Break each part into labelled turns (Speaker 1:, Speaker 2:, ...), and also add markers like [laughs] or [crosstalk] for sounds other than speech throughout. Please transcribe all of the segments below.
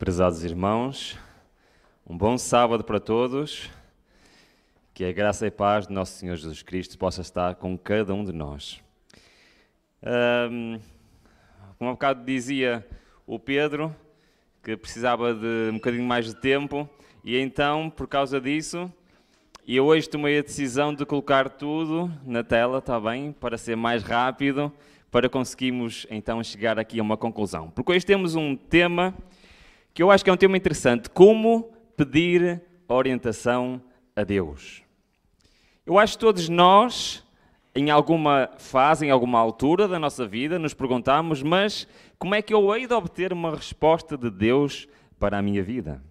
Speaker 1: Prezados irmãos, um bom sábado para todos. Que a graça e paz do nosso Senhor Jesus Cristo possa estar com cada um de nós. Um, como há bocado dizia o Pedro, que precisava de um bocadinho mais de tempo, e então, por causa disso, eu hoje tomei a decisão de colocar tudo na tela, está bem? Para ser mais rápido, para conseguirmos então chegar aqui a uma conclusão. Porque hoje temos um tema que eu acho que é um tema interessante. Como pedir orientação a Deus? Eu acho que todos nós, em alguma fase, em alguma altura da nossa vida, nos perguntamos, mas como é que eu hei de obter uma resposta de Deus para a minha vida?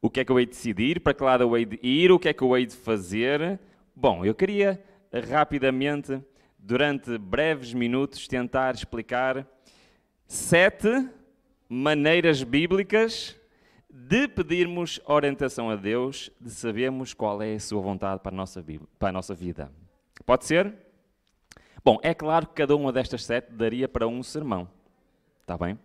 Speaker 1: O que é que eu hei de decidir? Para que lado eu hei de ir? O que é que eu hei de fazer? Bom, eu queria rapidamente, durante breves minutos, tentar explicar sete maneiras bíblicas de pedirmos orientação a Deus, de sabermos qual é a sua vontade para a nossa, para a nossa vida. Pode ser? Bom, é claro que cada uma destas sete daria para um sermão. Está bem?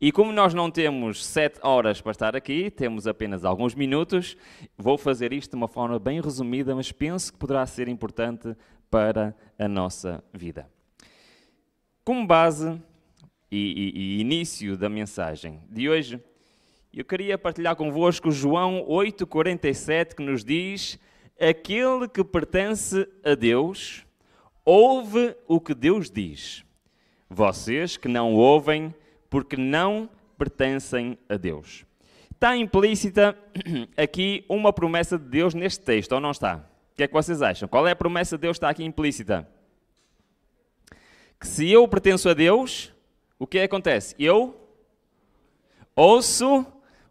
Speaker 1: E como nós não temos sete horas para estar aqui, temos apenas alguns minutos, vou fazer isto de uma forma bem resumida, mas penso que poderá ser importante para a nossa vida. Como base, e, e, e início da mensagem de hoje, eu queria partilhar convosco João 8,47 que nos diz: Aquele que pertence a Deus ouve o que Deus diz. Vocês que não ouvem, porque não pertencem a Deus. Está implícita [clears throat] aqui uma promessa de Deus neste texto, ou não está? O que é que vocês acham? Qual é a promessa de Deus que está aqui implícita? Que se eu pertenço a Deus, o que acontece? Eu ouço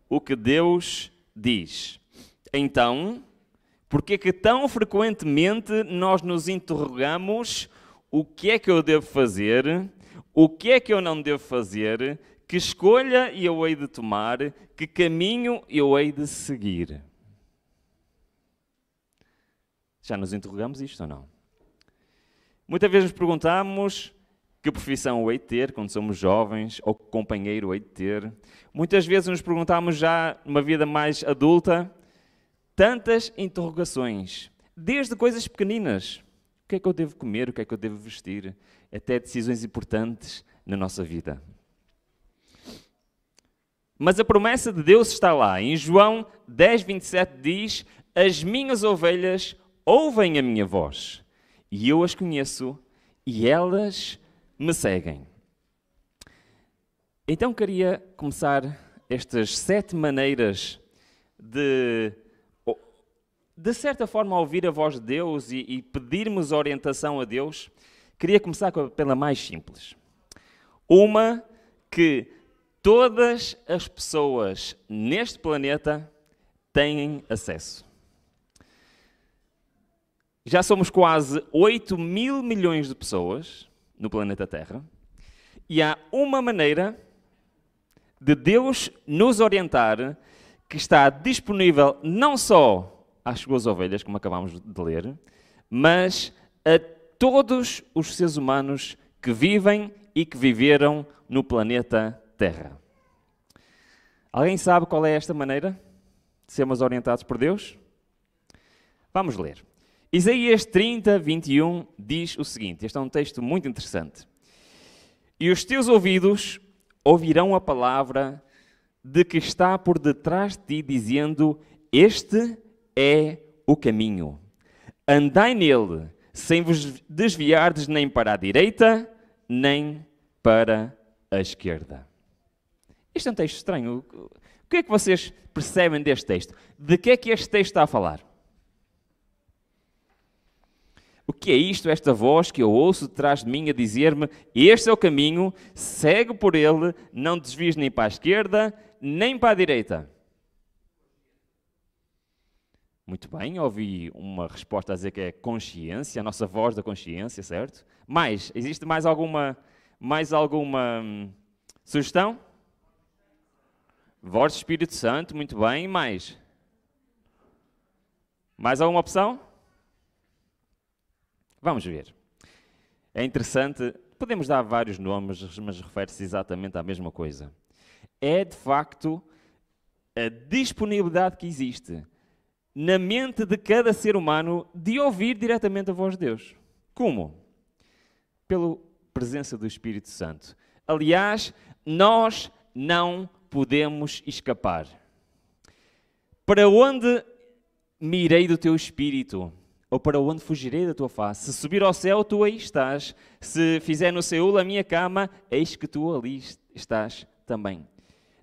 Speaker 1: o que Deus diz. Então, por que que tão frequentemente nós nos interrogamos o que é que eu devo fazer, o que é que eu não devo fazer, que escolha eu hei de tomar, que caminho eu hei de seguir? Já nos interrogamos isto ou não? Muitas vezes nos perguntamos que profissão o hei de ter quando somos jovens? Ou que companheiro o hei de ter? Muitas vezes nos perguntamos já, numa vida mais adulta, tantas interrogações, desde coisas pequeninas. O que é que eu devo comer? O que é que eu devo vestir? Até decisões importantes na nossa vida. Mas a promessa de Deus está lá. Em João 10, 27 diz: As minhas ovelhas ouvem a minha voz, e eu as conheço, e elas me seguem. Então queria começar estas sete maneiras de, de certa forma, ouvir a voz de Deus e, e pedirmos orientação a Deus. Queria começar pela mais simples. Uma que todas as pessoas neste planeta têm acesso. Já somos quase 8 mil milhões de pessoas no planeta Terra. E há uma maneira de Deus nos orientar que está disponível não só às suas ovelhas, como acabámos de ler, mas a todos os seres humanos que vivem e que viveram no planeta Terra. Alguém sabe qual é esta maneira de sermos orientados por Deus? Vamos ler. Isaías 30, 21 diz o seguinte: este é um texto muito interessante. E os teus ouvidos ouvirão a palavra de que está por detrás de ti, dizendo: Este é o caminho. Andai nele, sem vos desviardes nem para a direita, nem para a esquerda. Este é um texto estranho. O que é que vocês percebem deste texto? De que é que este texto está a falar? O que é isto? Esta voz que eu ouço atrás de mim a dizer-me: Este é o caminho, segue por ele, não desvies nem para a esquerda, nem para a direita. Muito bem, ouvi uma resposta a dizer que é consciência, a nossa voz da consciência, certo? Mas, existe mais alguma, mais alguma hum, sugestão? Voz do Espírito Santo, muito bem, mais? Mais alguma opção? Vamos ver. É interessante, podemos dar vários nomes, mas refere-se exatamente à mesma coisa. É de facto a disponibilidade que existe na mente de cada ser humano de ouvir diretamente a voz de Deus. Como? Pela presença do Espírito Santo. Aliás, nós não podemos escapar. Para onde mirei do teu espírito? ou para onde fugirei da tua face? Se subir ao céu, tu aí estás. Se fizer no Seul a minha cama, eis que tu ali estás também.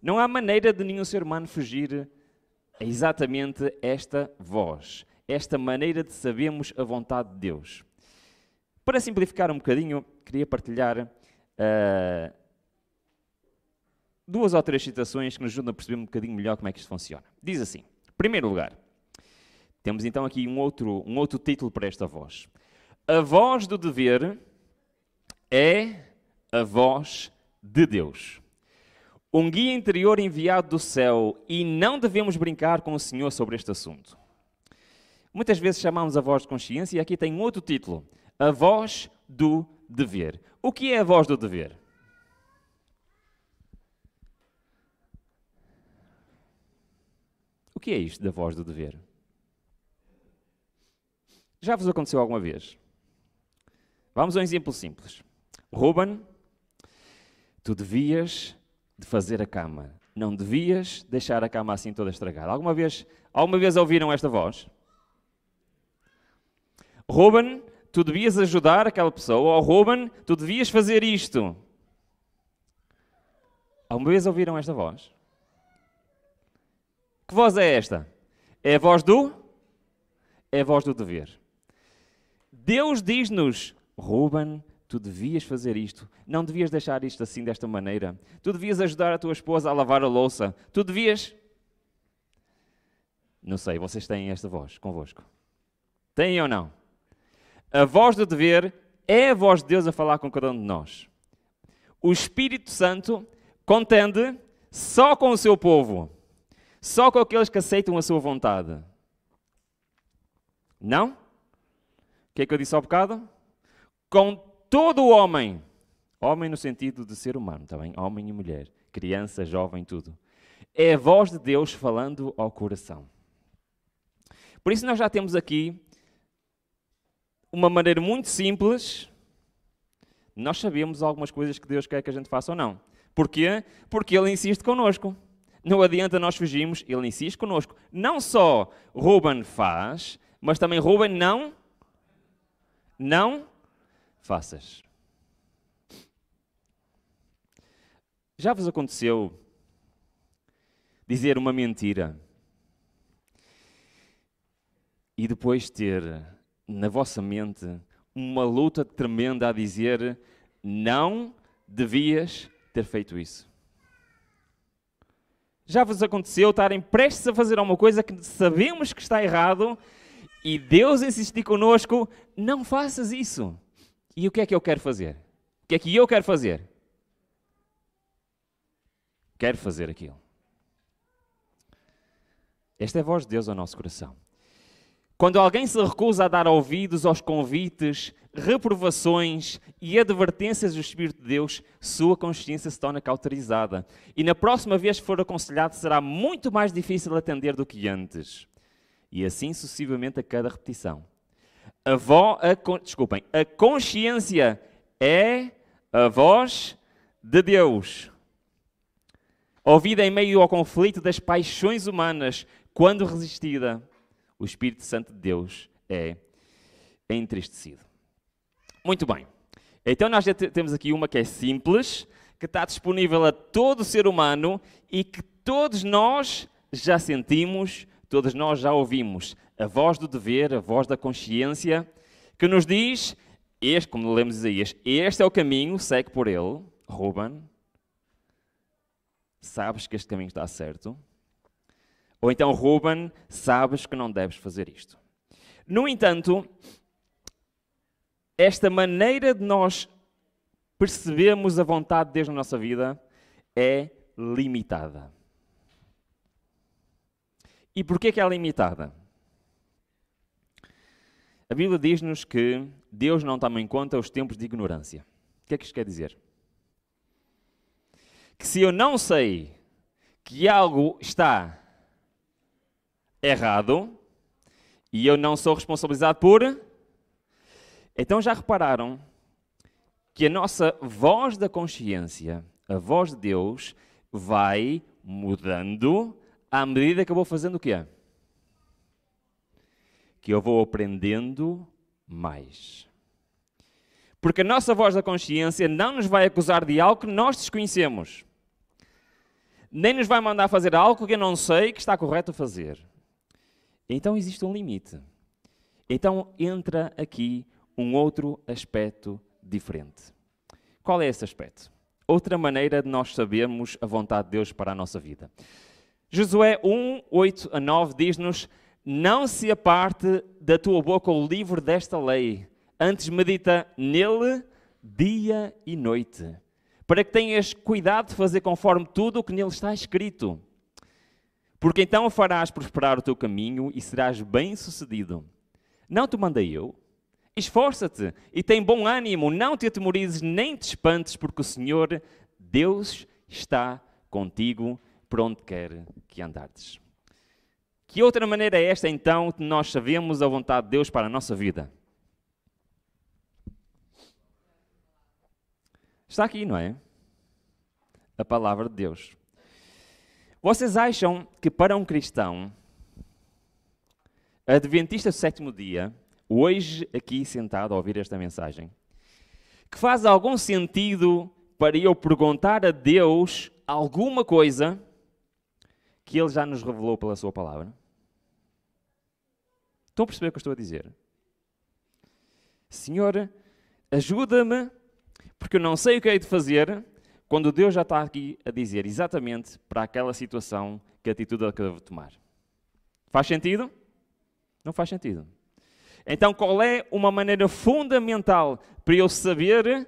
Speaker 1: Não há maneira de nenhum ser humano fugir a exatamente esta voz, esta maneira de sabermos a vontade de Deus. Para simplificar um bocadinho, queria partilhar uh, duas ou três citações que nos ajudam a perceber um bocadinho melhor como é que isto funciona. Diz assim: primeiro lugar, temos então aqui um outro, um outro título para esta voz. A voz do dever é a voz de Deus. Um guia interior enviado do céu e não devemos brincar com o Senhor sobre este assunto. Muitas vezes chamamos a voz de consciência e aqui tem um outro título: A voz do dever. O que é a voz do dever? O que é isto da voz do dever? Já vos aconteceu alguma vez? Vamos a um exemplo simples. Ruben, tu devias de fazer a cama. Não devias deixar a cama assim toda estragada. Alguma vez, alguma vez ouviram esta voz? Ruben, tu devias ajudar aquela pessoa. Ou Ruben, tu devias fazer isto. Alguma vez ouviram esta voz? Que voz é esta? É a voz do? É a voz do dever. Deus diz-nos: Ruben, tu devias fazer isto, não devias deixar isto assim desta maneira. Tu devias ajudar a tua esposa a lavar a louça. Tu devias. Não sei, vocês têm esta voz convosco. Têm ou não? A voz do dever é a voz de Deus a falar com cada um de nós. O Espírito Santo contende só com o seu povo, só com aqueles que aceitam a sua vontade. Não? que é que eu disse há bocado? Com todo o homem. Homem no sentido de ser humano também, tá homem e mulher, criança, jovem, tudo. É a voz de Deus falando ao coração. Por isso nós já temos aqui uma maneira muito simples. Nós sabemos algumas coisas que Deus quer que a gente faça ou não. Porquê? Porque Ele insiste connosco. Não adianta nós fugirmos, Ele insiste connosco. Não só Ruben faz, mas também Ruben não não faças. Já vos aconteceu dizer uma mentira e depois ter na vossa mente uma luta tremenda a dizer não devias ter feito isso? Já vos aconteceu estarem prestes a fazer alguma coisa que sabemos que está errado e Deus insistir conosco: não faças isso. E o que é que eu quero fazer? O que é que eu quero fazer? Quero fazer aquilo. Esta é a voz de Deus ao nosso coração. Quando alguém se recusa a dar ouvidos aos convites, reprovações e advertências do Espírito de Deus, sua consciência se torna cauterizada. E na próxima vez que for aconselhado, será muito mais difícil atender do que antes. E assim sucessivamente a cada repetição. A voz, a, desculpem, a consciência é a voz de Deus. Ouvida em meio ao conflito das paixões humanas, quando resistida, o Espírito Santo de Deus é entristecido. Muito bem. Então nós já temos aqui uma que é simples, que está disponível a todo ser humano e que todos nós já sentimos todos nós já ouvimos a voz do dever, a voz da consciência, que nos diz, este, como lemos Isaías, este é o caminho, segue por ele, Ruben. Sabes que este caminho está certo? Ou então, Ruben, sabes que não deves fazer isto. No entanto, esta maneira de nós percebermos a vontade de Deus na nossa vida é limitada. E por que é limitada? A Bíblia diz-nos que Deus não toma em conta os tempos de ignorância. O que é que isto quer dizer? Que se eu não sei que algo está errado e eu não sou responsabilizado por. Então já repararam que a nossa voz da consciência, a voz de Deus, vai mudando à medida que eu vou fazendo o quê? Que eu vou aprendendo mais. Porque a nossa voz da consciência não nos vai acusar de algo que nós desconhecemos. Nem nos vai mandar fazer algo que eu não sei que está correto fazer. Então existe um limite. Então entra aqui um outro aspecto diferente. Qual é esse aspecto? Outra maneira de nós sabermos a vontade de Deus para a nossa vida. Josué 1, 8 a 9 diz-nos: Não se aparte da tua boca o livro desta lei, antes medita nele dia e noite, para que tenhas cuidado de fazer conforme tudo o que nele está escrito. Porque então farás prosperar o teu caminho e serás bem-sucedido. Não te mandei eu? Esforça-te e tem bom ânimo, não te atemorizes nem te espantes, porque o Senhor, Deus, está contigo por onde quer que andardes. Que outra maneira é esta então que nós sabemos a vontade de Deus para a nossa vida? Está aqui, não é? A palavra de Deus. Vocês acham que para um cristão, adventista do sétimo dia, hoje aqui sentado a ouvir esta mensagem, que faz algum sentido para eu perguntar a Deus alguma coisa que Ele já nos revelou pela Sua palavra? Estão a perceber o que eu estou a dizer? Senhor, ajuda-me, porque eu não sei o que hei de fazer, quando Deus já está aqui a dizer exatamente para aquela situação que atitude eu devo tomar. Faz sentido? Não faz sentido. Então, qual é uma maneira fundamental para eu saber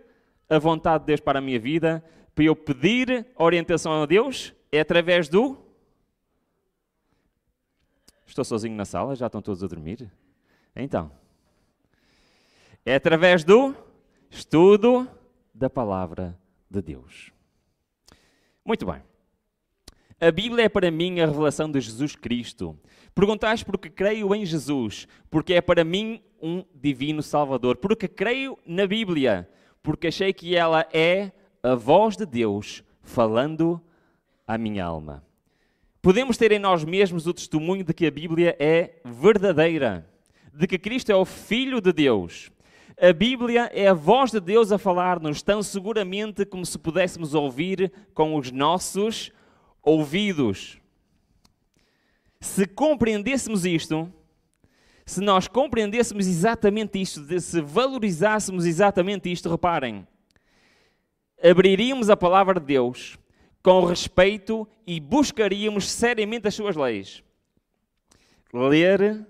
Speaker 1: a vontade de Deus para a minha vida, para eu pedir orientação a Deus? É através do Estou sozinho na sala, já estão todos a dormir? Então, é através do estudo da palavra de Deus. Muito bem. A Bíblia é para mim a revelação de Jesus Cristo. Perguntais porque creio em Jesus, porque é para mim um divino Salvador, porque creio na Bíblia, porque achei que ela é a voz de Deus falando à minha alma. Podemos ter em nós mesmos o testemunho de que a Bíblia é verdadeira, de que Cristo é o Filho de Deus. A Bíblia é a voz de Deus a falar-nos tão seguramente como se pudéssemos ouvir com os nossos ouvidos. Se compreendêssemos isto, se nós compreendêssemos exatamente isto, se valorizássemos exatamente isto, reparem, abriríamos a palavra de Deus com respeito e buscaríamos seriamente as suas leis. Ler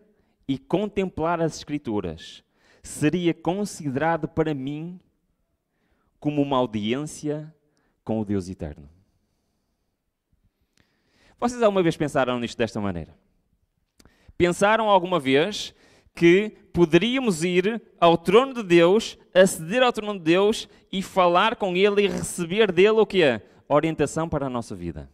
Speaker 1: e contemplar as Escrituras seria considerado para mim como uma audiência com o Deus Eterno. Vocês alguma vez pensaram nisto desta maneira? Pensaram alguma vez que poderíamos ir ao trono de Deus, aceder ao trono de Deus e falar com Ele e receber dele o que é? orientação para a nossa vida.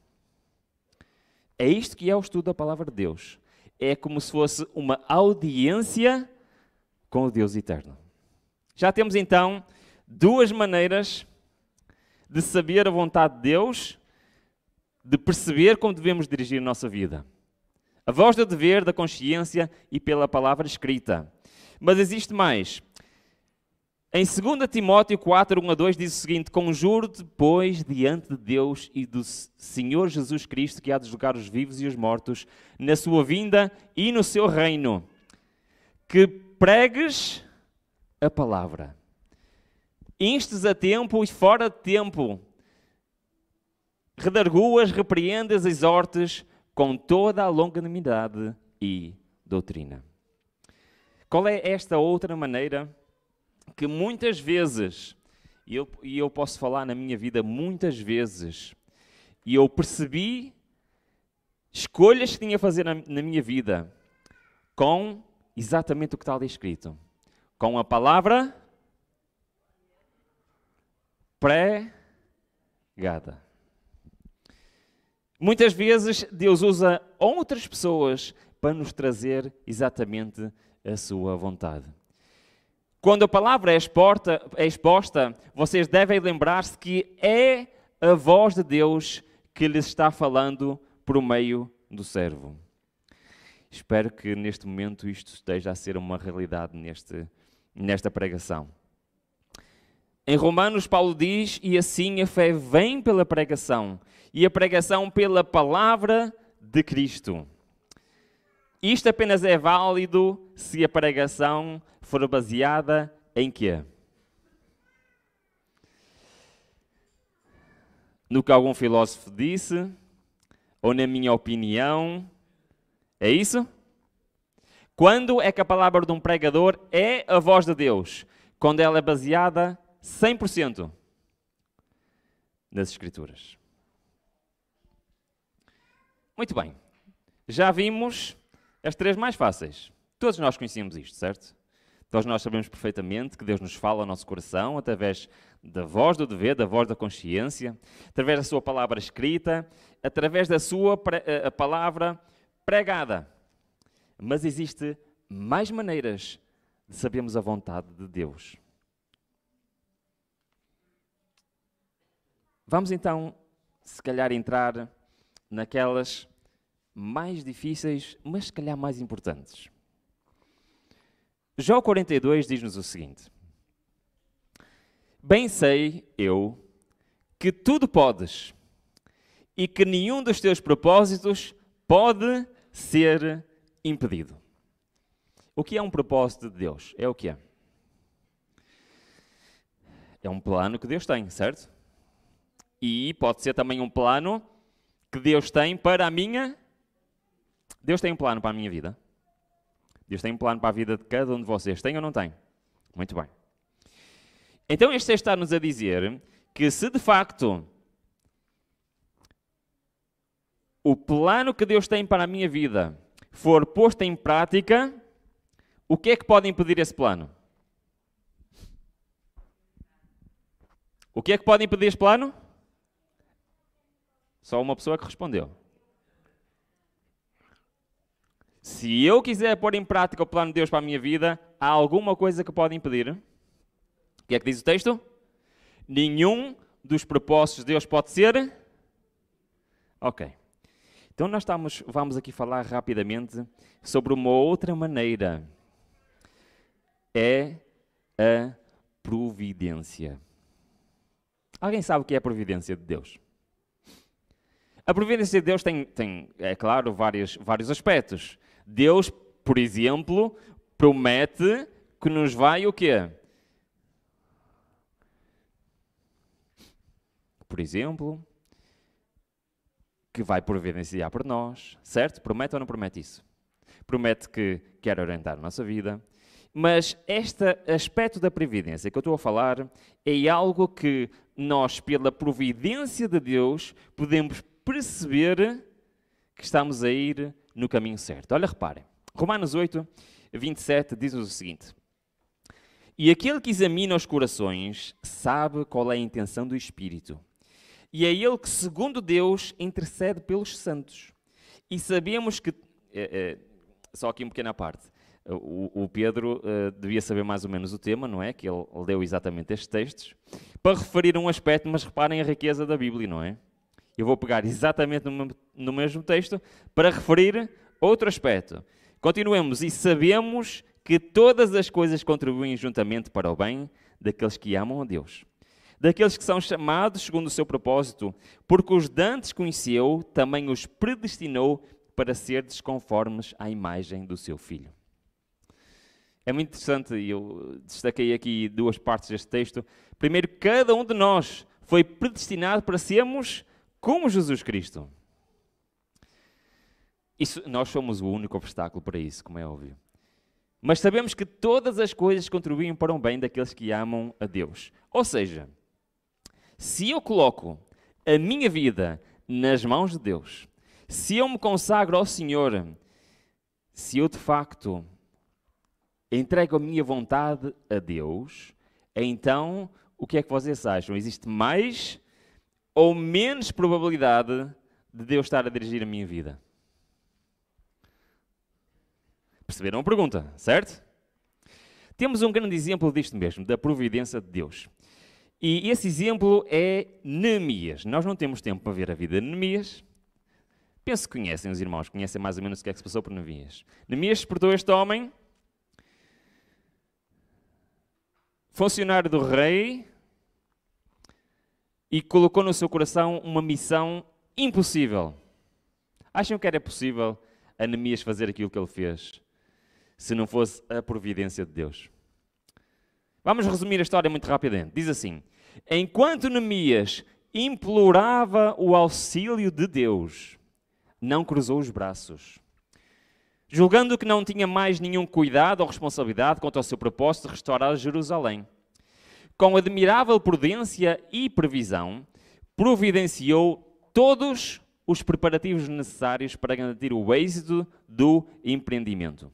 Speaker 1: É isto que é o estudo da palavra de Deus. É como se fosse uma audiência com o Deus eterno. Já temos então duas maneiras de saber a vontade de Deus, de perceber como devemos dirigir a nossa vida. A voz do dever, da consciência e pela palavra escrita. Mas existe mais. Em 2 Timóteo 4, 1 a 2 diz o seguinte: Conjuro-te, pois, diante de Deus e do Senhor Jesus Cristo, que há de julgar os vivos e os mortos, na sua vinda e no seu reino, que pregues a palavra. Instes a tempo e fora de tempo, redarguas, repreendas, exortes com toda a longanimidade e doutrina. Qual é esta outra maneira que muitas vezes, e eu, e eu posso falar na minha vida muitas vezes, e eu percebi escolhas que tinha a fazer na, na minha vida com exatamente o que está ali escrito. Com a palavra pregada. Muitas vezes Deus usa outras pessoas para nos trazer exatamente a sua vontade. Quando a palavra é exposta, é exposta vocês devem lembrar-se que é a voz de Deus que lhes está falando por meio do servo. Espero que neste momento isto esteja a ser uma realidade neste, nesta pregação. Em Romanos, Paulo diz: E assim a fé vem pela pregação, e a pregação pela palavra de Cristo. Isto apenas é válido se a pregação for baseada em quê? No que algum filósofo disse, ou na minha opinião. É isso? Quando é que a palavra de um pregador é a voz de Deus? Quando ela é baseada 100% nas Escrituras. Muito bem. Já vimos as três mais fáceis. Todos nós conhecíamos isto, certo? Todos nós sabemos perfeitamente que Deus nos fala ao nosso coração através da voz do dever, da voz da consciência, através da sua palavra escrita, através da sua eh, palavra pregada. Mas existe mais maneiras de sabermos a vontade de Deus. Vamos então, se calhar, entrar naquelas mais difíceis, mas se calhar mais importantes. Jó 42 diz-nos o seguinte: Bem sei eu que tudo podes e que nenhum dos teus propósitos pode ser impedido. O que é um propósito de Deus? É o que é? É um plano que Deus tem, certo? E pode ser também um plano que Deus tem para a minha. Deus tem um plano para a minha vida. Deus tem um plano para a vida de cada um de vocês. Tem ou não tem? Muito bem. Então, este texto está-nos a dizer que se de facto o plano que Deus tem para a minha vida for posto em prática, o que é que pode impedir esse plano? O que é que pode impedir esse plano? Só uma pessoa que respondeu se eu quiser pôr em prática o plano de Deus para a minha vida, há alguma coisa que pode impedir? O que é que diz o texto? Nenhum dos propósitos de Deus pode ser? Ok. Então nós estamos, vamos aqui falar rapidamente sobre uma outra maneira. É a providência. Alguém sabe o que é a providência de Deus? A providência de Deus tem, tem é claro, vários, vários aspectos. Deus, por exemplo, promete que nos vai o quê? Por exemplo, que vai providenciar por nós, certo? Promete ou não promete isso? Promete que quer orientar a nossa vida. Mas este aspecto da previdência que eu estou a falar é algo que nós, pela providência de Deus, podemos perceber que estamos a ir no caminho certo. Olha, reparem. Romanos 8, 27 diz-nos o seguinte: E aquele que examina os corações sabe qual é a intenção do Espírito. E é ele que, segundo Deus, intercede pelos santos. E sabemos que. É, é, só aqui uma pequena parte. O, Pedro uh, devia saber mais ou menos o tema, não é? Que ele leu exatamente estes textos, para referir um aspecto, mas reparem a riqueza da Bíblia, não é? Eu vou pegar exatamente no, mesmo texto para referir outro aspecto. Continuemos e sabemos que todas as coisas contribuem juntamente para o bem daqueles que amam a Deus, daqueles que são chamados segundo o seu propósito, porque os dantes conheceu, também os predestinou para ser desconformes à imagem do seu filho. É muito interessante, eu destaquei aqui duas partes deste texto. Primeiro, cada um de nós foi predestinado para sermos como Jesus Cristo. Isso, nós somos o único obstáculo para isso, como é óbvio. Mas sabemos que todas as coisas contribuem para o bem daqueles que amam a Deus. Ou seja, se eu coloco a minha vida nas mãos de Deus, se eu me consagro ao Senhor, se eu de facto entrego a minha vontade a Deus, então o que é que vocês acham? Existe mais ou menos probabilidade de Deus estar a dirigir a minha vida? Perceberam a pergunta, certo? Temos um grande exemplo disto mesmo, da providência de Deus. E esse exemplo é Neemias. Nós não temos tempo para ver a vida de Neemias. Penso que conhecem os irmãos, conhecem mais ou menos o que é que se passou por Neemias. Neemias despertou este homem, funcionário do rei, e colocou no seu coração uma missão impossível. Acham que era possível a Neemias fazer aquilo que ele fez, se não fosse a providência de Deus? Vamos resumir a história muito rapidamente. Diz assim: Enquanto Neemias implorava o auxílio de Deus, não cruzou os braços. Julgando que não tinha mais nenhum cuidado ou responsabilidade quanto ao seu propósito de restaurar Jerusalém com admirável prudência e previsão, providenciou todos os preparativos necessários para garantir o êxito do empreendimento.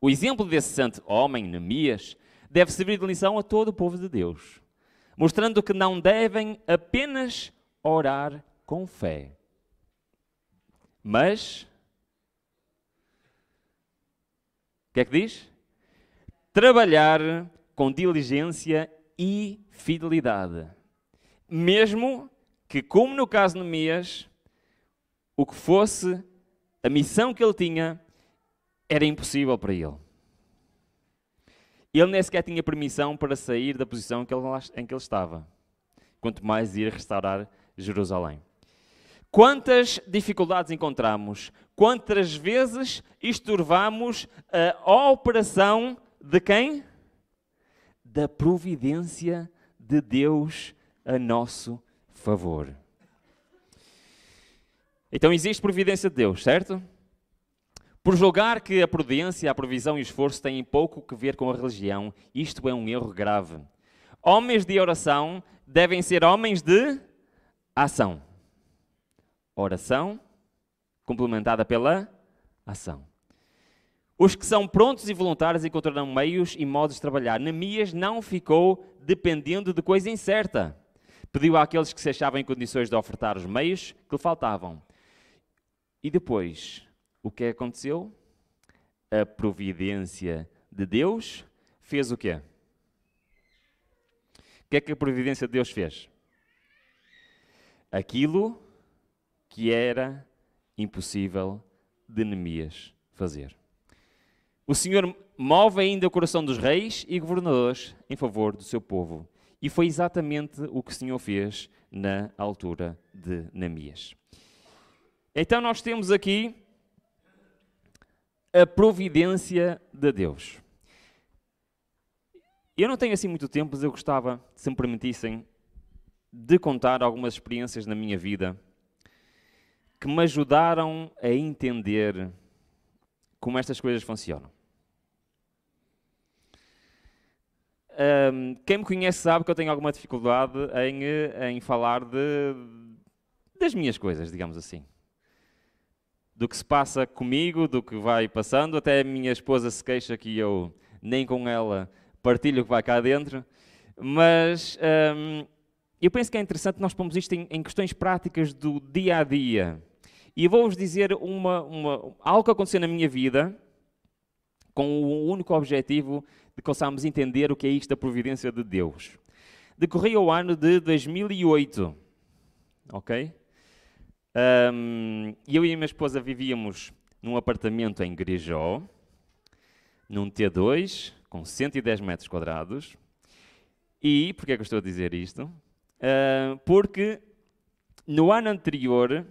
Speaker 1: O exemplo desse santo homem, Neemias, deve servir de lição a todo o povo de Deus, mostrando que não devem apenas orar com fé, mas. O que é que diz? Trabalhar com diligência e fidelidade. Mesmo que, como no caso de Mias, o que fosse a missão que ele tinha era impossível para ele. Ele nem sequer tinha permissão para sair da posição em que ele estava, quanto mais ir restaurar Jerusalém. Quantas dificuldades encontramos, quantas vezes estorvamos a operação de quem? da providência de Deus a nosso favor. Então existe providência de Deus, certo? Por julgar que a prudência, a provisão e o esforço têm pouco que ver com a religião, isto é um erro grave. Homens de oração devem ser homens de ação. Oração complementada pela ação. Os que são prontos e voluntários encontrarão meios e modos de trabalhar. Neemias não ficou dependendo de coisa incerta. Pediu àqueles que se achavam em condições de ofertar os meios que lhe faltavam. E depois, o que aconteceu? A providência de Deus fez o quê? O que é que a providência de Deus fez? Aquilo que era impossível de Neemias fazer. O Senhor move ainda o coração dos reis e governadores em favor do seu povo. E foi exatamente o que o Senhor fez na altura de Namias. Então nós temos aqui a providência de Deus. Eu não tenho assim muito tempo, mas eu gostava, se me permitissem, de contar algumas experiências na minha vida que me ajudaram a entender como estas coisas funcionam. Um, quem me conhece sabe que eu tenho alguma dificuldade em, eh, em falar de, das minhas coisas, digamos assim. Do que se passa comigo, do que vai passando, até a minha esposa se queixa que eu nem com ela partilho o que vai cá dentro. Mas um, eu penso que é interessante nós pomos isto em, em questões práticas do dia a dia. E vou-vos dizer uma, uma, algo que aconteceu na minha vida com o único objetivo de começarmos a entender o que é isto da providência de Deus. Decorria o ano de 2008, ok? Um, eu e a minha esposa vivíamos num apartamento em Grijó, num T2, com 110 metros quadrados. E, porquê é que eu estou a dizer isto? Uh, porque no ano anterior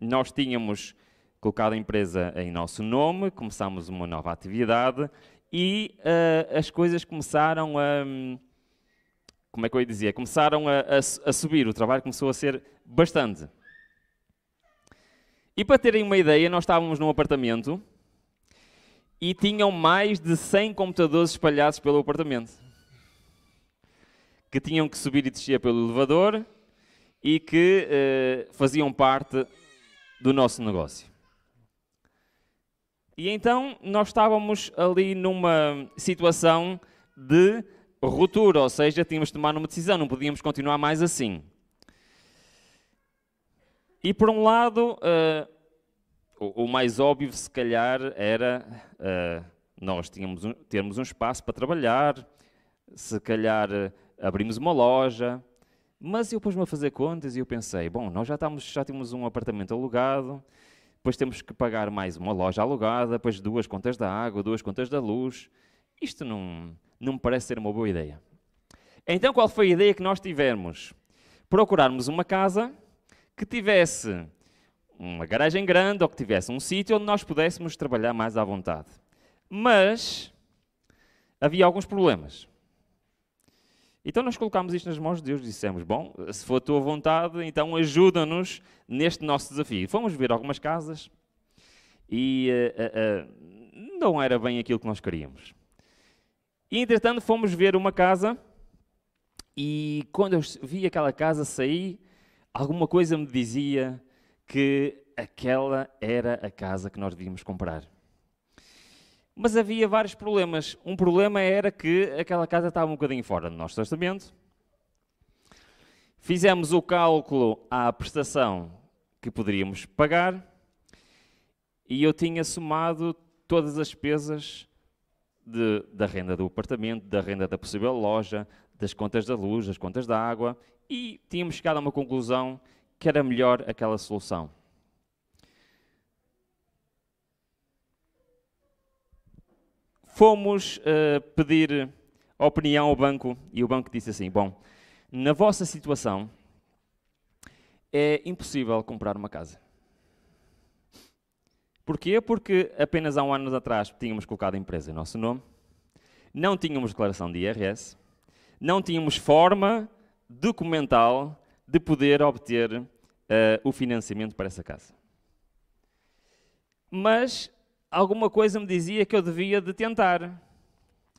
Speaker 1: nós tínhamos colocado a empresa em nosso nome, começámos uma nova atividade e uh, as coisas começaram a. Hum, como é que eu ia dizer? Começaram a, a, a subir, o trabalho começou a ser bastante. E para terem uma ideia, nós estávamos num apartamento e tinham mais de 100 computadores espalhados pelo apartamento. Que tinham que subir e descer pelo elevador e que eh, faziam parte do nosso negócio. E então nós estávamos ali numa situação de ruptura, ou seja, tínhamos de tomar uma decisão, não podíamos continuar mais assim. E por um lado, uh, o, o, mais óbvio se calhar era uh, nós tínhamos um, termos um espaço para trabalhar, se calhar uh, abrimos uma loja, mas eu pus-me a fazer contas e eu pensei, bom, nós já, estamos, já um apartamento alugado, depois temos que pagar mais uma loja alugada, depois duas contas da água, duas contas da luz. Isto não, não me parece ser uma boa ideia. Então, qual foi a ideia que nós tivemos? Procurarmos uma casa que tivesse uma garagem grande ou que tivesse um sítio onde nós pudéssemos trabalhar mais à vontade. Mas havia alguns problemas. Então nós colocámos isto nas mãos de Deus e dissemos: Bom, se for a tua vontade, então ajuda-nos neste nosso desafio. Fomos ver algumas casas e uh, uh, uh, não era bem aquilo que nós queríamos. E entretanto fomos ver uma casa e quando eu vi aquela casa sair, alguma coisa me dizia que aquela era a casa que nós devíamos comprar. Mas havia vários problemas. Um problema era que aquela casa estava um bocadinho fora do nosso orçamento. Fizemos o cálculo à prestação que poderíamos pagar e eu tinha somado todas as despesas de, da renda do apartamento, da renda da possível loja, das contas da luz, das contas da água e tínhamos chegado a uma conclusão que era melhor aquela solução. Fomos uh, pedir opinião ao banco e o banco disse assim: Bom, na vossa situação é impossível comprar uma casa. Porquê? Porque apenas há um ano atrás tínhamos colocado a empresa em nosso nome, não tínhamos declaração de IRS, não tínhamos forma documental de poder obter uh, o financiamento para essa casa. Mas alguma coisa me dizia que eu devia de tentar.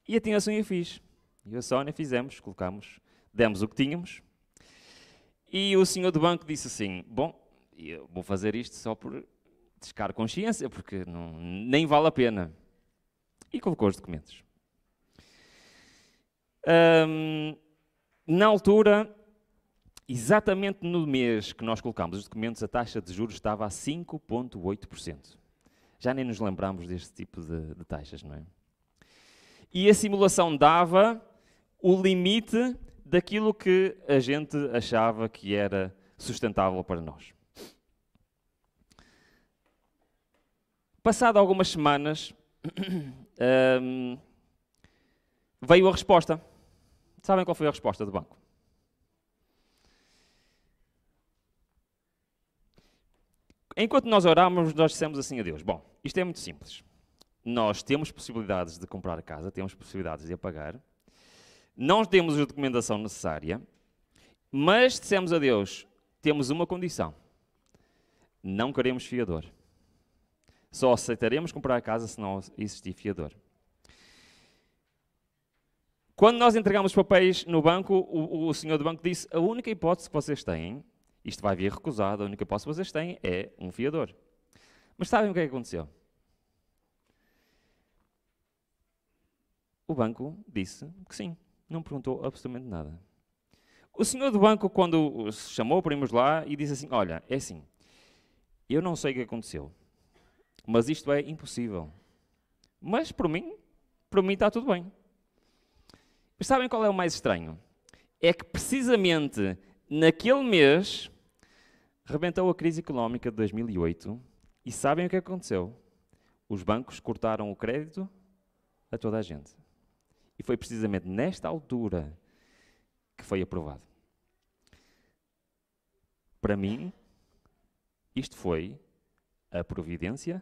Speaker 1: E a tinha eu fiz. E a Sónia fizemos, colocamos, demos o que tínhamos. E o senhor do banco disse assim: Bom, eu vou fazer isto só por descar consciência, porque não, nem vale a pena. E colocou os documentos. na altura, exatamente no mês que nós colocámos os documentos, a taxa de juros estava a 5,8% já nem nos lembramos deste tipo de, de taxas, não é? E a simulação dava o limite daquilo que a gente achava que era sustentável para nós. Passado algumas semanas, [coughs] um, veio a resposta. Sabem qual foi a resposta do banco? Enquanto nós orávamos, nós dissemos assim a Deus: Bom, isto é muito simples. Nós temos possibilidades de comprar a casa, temos possibilidades de a pagar, não temos a documentação necessária, mas dissemos a Deus: temos uma condição. Não queremos fiador. Só aceitaremos comprar a casa se não existir fiador. Quando nós entregamos papéis no banco, o, o senhor do banco disse: a única hipótese que vocês têm isto vai vir recusado, a única posse que vocês têm é um fiador. Mas sabem o que é que aconteceu? O banco disse que sim, não perguntou absolutamente nada. O senhor do banco, quando se chamou, primos lá e disse assim: Olha, é assim, eu não sei o que aconteceu, mas isto é impossível. Mas por mim, por mim está tudo bem. Mas sabem qual é o mais estranho? É que precisamente naquele mês Rebentou a crise económica de 2008 e sabem o que aconteceu? Os bancos cortaram o crédito a toda a gente. E foi precisamente nesta altura que foi aprovado. Para mim, isto foi a providência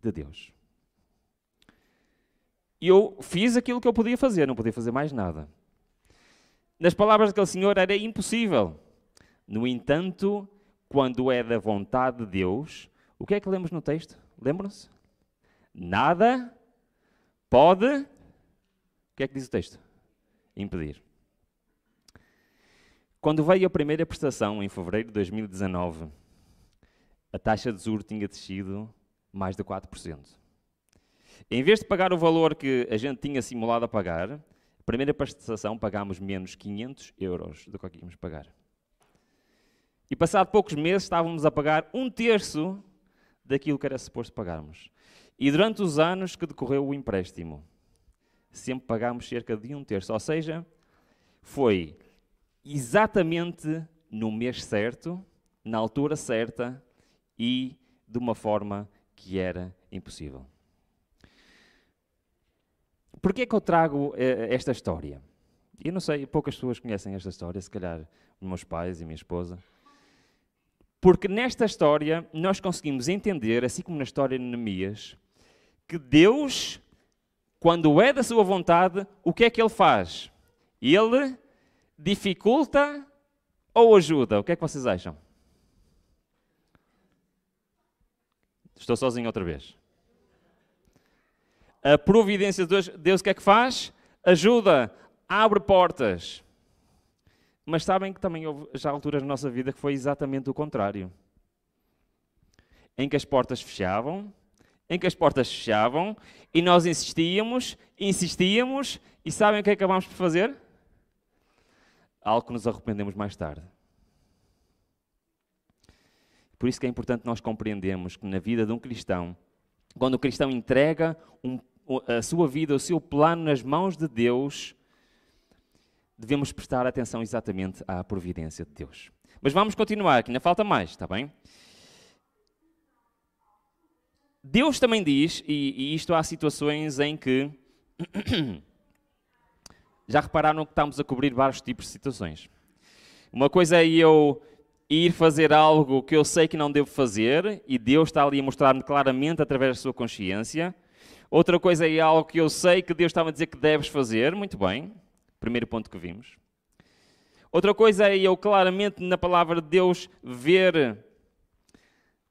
Speaker 1: de Deus. E eu fiz aquilo que eu podia fazer, não podia fazer mais nada. Nas palavras daquele senhor, era impossível. No entanto, quando é da vontade de Deus, o que é que lemos no texto? Lembram-se? Nada pode. O que é que diz o texto? Impedir. Quando veio a primeira prestação, em fevereiro de 2019, a taxa de juros tinha descido mais de 4%. Em vez de pagar o valor que a gente tinha simulado a pagar, a primeira prestação pagámos menos 500 euros do que íamos pagar. E passado poucos meses estávamos a pagar um terço daquilo que era suposto pagarmos. E durante os anos que decorreu o empréstimo, sempre pagámos cerca de um terço. Ou seja, foi exatamente no mês certo, na altura certa e de uma forma que era impossível. Porquê é que eu trago eh, esta história? Eu não sei, poucas pessoas conhecem esta história, se calhar meus pais e minha esposa. Porque nesta história nós conseguimos entender, assim como na história de Neemias, que Deus, quando é da sua vontade, o que é que ele faz? Ele dificulta ou ajuda? O que é que vocês acham? Estou sozinho outra vez. A providência de Deus, Deus o que é que faz? Ajuda, abre portas. Mas sabem que também houve já alturas na nossa vida que foi exatamente o contrário. Em que as portas fechavam, em que as portas fechavam, e nós insistíamos, insistíamos, e sabem o é que acabámos por fazer? Algo que nos arrependemos mais tarde. Por isso que é importante nós compreendermos que na vida de um cristão, quando o cristão entrega um, a sua vida, o seu plano nas mãos de Deus, devemos prestar atenção exatamente à providência de Deus. Mas vamos continuar, que ainda falta mais, está bem? Deus também diz, e, e isto há situações em que. [coughs] Já repararam que estamos a cobrir vários tipos de situações. Uma coisa é eu ir fazer algo que eu sei que não devo fazer e Deus está ali a mostrar-me claramente através da sua consciência. Outra coisa é algo que eu sei que Deus estava a dizer que deves fazer, muito bem primeiro ponto que vimos. Outra coisa é eu claramente na palavra de Deus ver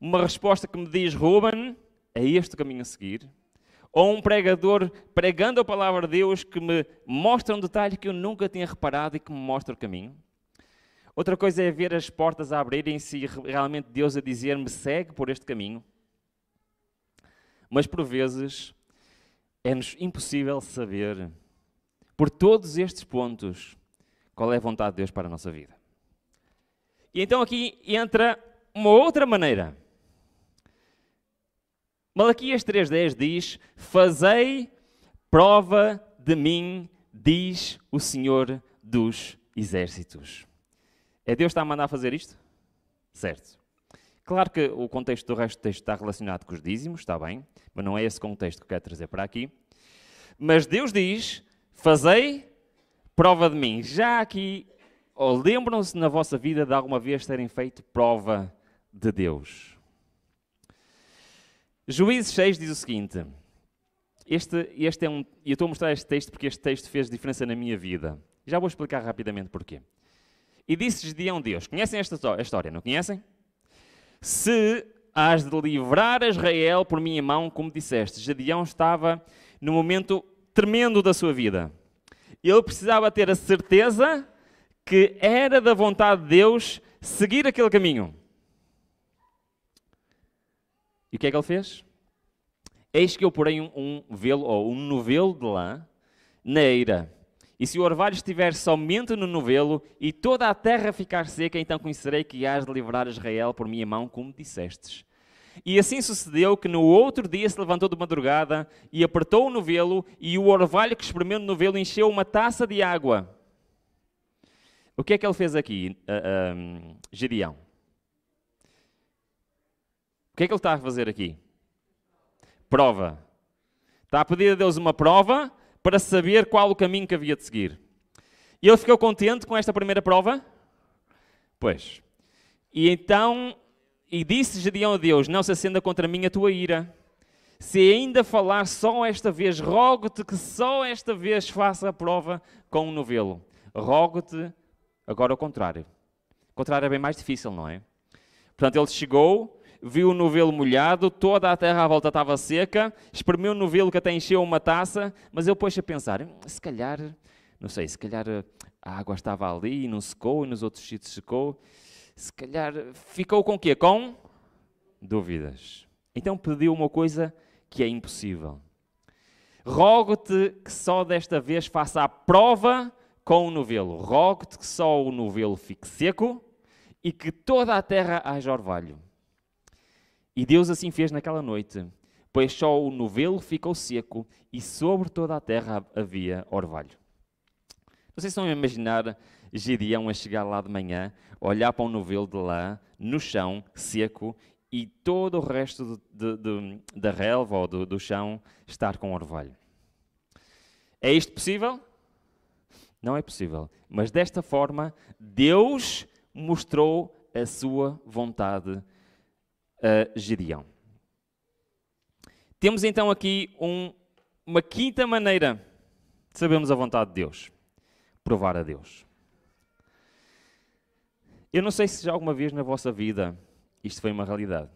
Speaker 1: uma resposta que me diz Ruben, é este o caminho a seguir. Ou um pregador pregando a palavra de Deus que me mostra um detalhe que eu nunca tinha reparado e que me mostra o caminho. Outra coisa é ver as portas a abrirem-se e realmente Deus a dizer-me segue por este caminho. Mas por vezes é-nos impossível saber por todos estes pontos, qual é a vontade de Deus para a nossa vida? E então aqui entra uma outra maneira. Malaquias 3.10 diz: Fazei prova de mim, diz o Senhor dos exércitos. É Deus que está a mandar fazer isto? Certo. Claro que o contexto do resto do texto está relacionado com os dízimos, está bem, mas não é esse contexto que eu quero trazer para aqui. Mas Deus diz: Fazei prova de mim. Já aqui, ou lembram-se na vossa vida de alguma vez terem feito prova de Deus. Juízes 6 diz o seguinte. Este, este é um, e eu estou a mostrar este texto porque este texto fez diferença na minha vida. Já vou explicar rapidamente porquê. E disse Gedeão Deus: Conhecem esta história, não conhecem? Se has de livrar Israel por minha mão, como disseste, Gedeão estava no momento tremendo da sua vida. Ele precisava ter a certeza que era da vontade de Deus seguir aquele caminho. E o que é que ele fez? Eis que eu porei um, um velo ou um novelo de lã na eira. E se o orvalho estiver somente no novelo e toda a terra ficar seca, então conhecerei que hás de livrar Israel por minha mão, como dissestes. E assim sucedeu que no outro dia se levantou de madrugada e apertou o novelo, e o orvalho que espremeu no novelo encheu uma taça de água. O que é que ele fez aqui, uh, O que é que ele está a fazer aqui? Prova. Está a pedir a Deus uma prova para saber qual o caminho que havia de seguir. E ele ficou contente com esta primeira prova? Pois. E então e disse Gedeão a Deus: Não se acenda contra mim a tua ira. Se ainda falar só esta vez, rogo-te que só esta vez faça a prova com o um novelo. Rogo-te, agora o contrário. O contrário é bem mais difícil, não é? Portanto, ele chegou, viu o novelo molhado, toda a terra à volta estava seca, espremeu o novelo que até encheu uma taça, mas eu pôs a pensar, hum, se calhar, não sei, se calhar eh, a água estava ali e não secou, e nos outros sítios secou se calhar eh, ficou com o quê? Com dúvidas. Então pediu uma coisa que é impossível. Rogo-te que só desta vez faça a prova com o novelo. Rogo-te que só o novelo fique seco e que toda a terra haja orvalho. E Deus assim fez naquela noite, pois só o novelo ficou seco e sobre toda a terra havia orvalho. Vocês estão a imaginar Gideão a chegar lá de manhã, olhar para um novelo de lã, no chão, seco, e todo o resto da relva ou do, do chão estar com orvalho. É isto possível? Não é possível. Mas desta forma, Deus mostrou a sua vontade a Gideão. Temos então aqui um, uma quinta maneira de sabermos a vontade de Deus: provar a Deus. Eu não sei se já alguma vez na vossa vida isto foi uma realidade.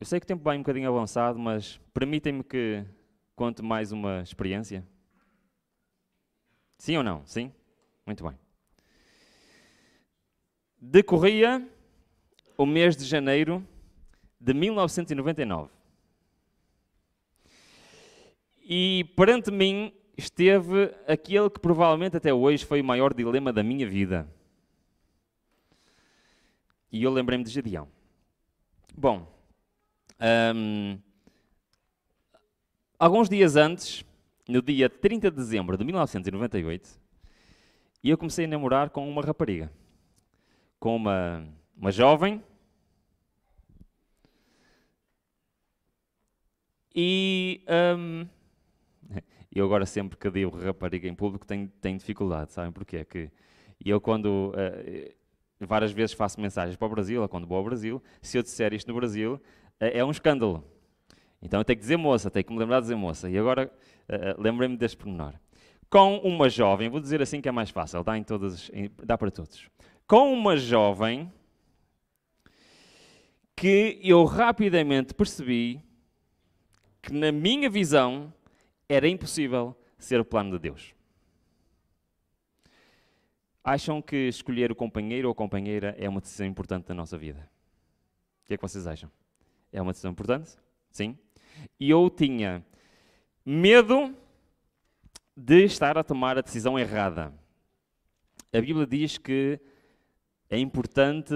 Speaker 1: Eu sei que o tempo vai um bocadinho avançado, mas permitem-me que conte mais uma experiência. Sim ou não? Sim? Muito bem. Decorria o mês de janeiro de 1999. E perante mim esteve aquele que provavelmente até hoje foi o maior dilema da minha vida. E eu lembrei-me de Gedeão. Bom, hum, alguns dias antes, no dia 30 de dezembro de 1998, eu comecei a namorar com uma rapariga. Com uma, uma jovem. E. Hum, e eu agora sempre que digo rapariga em público tenho, tenho dificuldade, sabem porquê? É que eu quando... Uh, várias vezes faço mensagens para o Brasil, ou quando vou ao Brasil, se eu disser isto no Brasil, uh, é um escândalo. Então eu tenho que dizer moça, tenho que me lembrar de dizer moça. E agora uh, lembrei-me deste pormenor. Com uma jovem, vou dizer assim que é mais fácil, dá, em todas, em, dá para todos. Com uma jovem que eu rapidamente percebi que, na minha visão, era impossível ser o plano de Deus. Acham que escolher o companheiro ou a companheira é uma decisão importante na nossa vida? O que é que vocês acham? É uma decisão importante? Sim. E eu tinha medo de estar a tomar a decisão errada. A Bíblia diz que é importante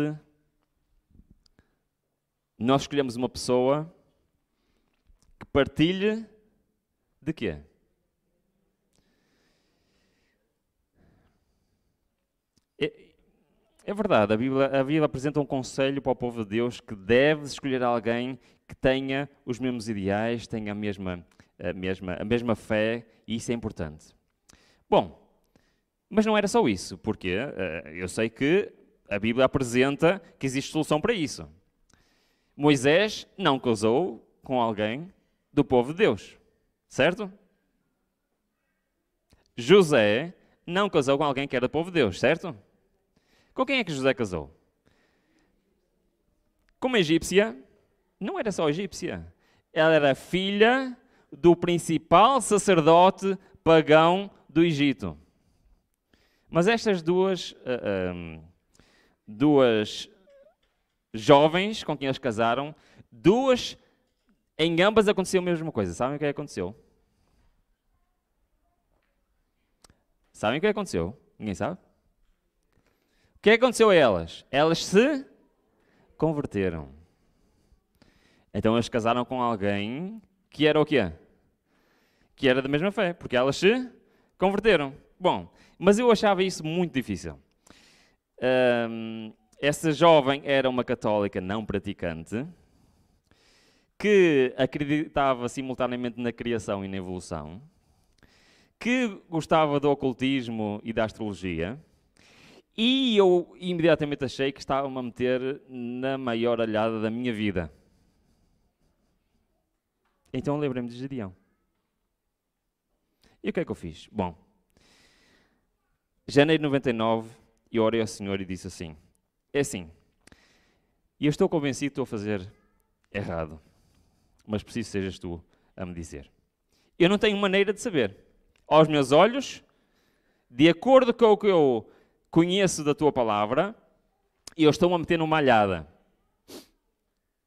Speaker 1: nós escolhermos uma pessoa que partilhe de quê? É, é verdade, a Bíblia, a Bíblia apresenta um conselho para o povo de Deus que deve escolher alguém que tenha os mesmos ideais, tenha a mesma, a mesma, a mesma fé, e isso é importante. Bom, mas não era só isso, porque eh, eu sei que a Bíblia apresenta que existe solução para isso. Moisés não casou com alguém do povo de Deus. Certo? José não casou com alguém que era do povo de Deus, certo? Com quem é que José casou? Com uma egípcia. Não era só egípcia. Ela era filha do principal sacerdote pagão do Egito. Mas estas duas, uh, eh, um, ehm, duas jovens com quem eles casaram, duas, em ambas aconteceu a mesma coisa. Sabem o que é aconteceu? Sabem o é que aconteceu? Ninguém sabe? O é que aconteceu a elas? Elas se converteram. Então elas casaram com alguém que era o quê? Que era da mesma fé, porque elas se converteram. Bom, mas eu achava isso muito difícil. essa jovem era uma católica não praticante que acreditava simultaneamente na criação e na evolução que gostava do ocultismo e da astrologia. E eu imediatamente achei que estava-me a meter na maior alhada da minha vida. Então lembrei-me de Gedeão. E o que é que eu fiz? Bom, janeiro de 99, eu orei ao Senhor e disse assim: É assim, e eu estou convencido que estou a fazer errado, mas preciso que sejas tu a me dizer. Eu não tenho maneira de saber aos meus olhos, de acordo com o que eu conheço da tua palavra, eu estou a meter numa malhada.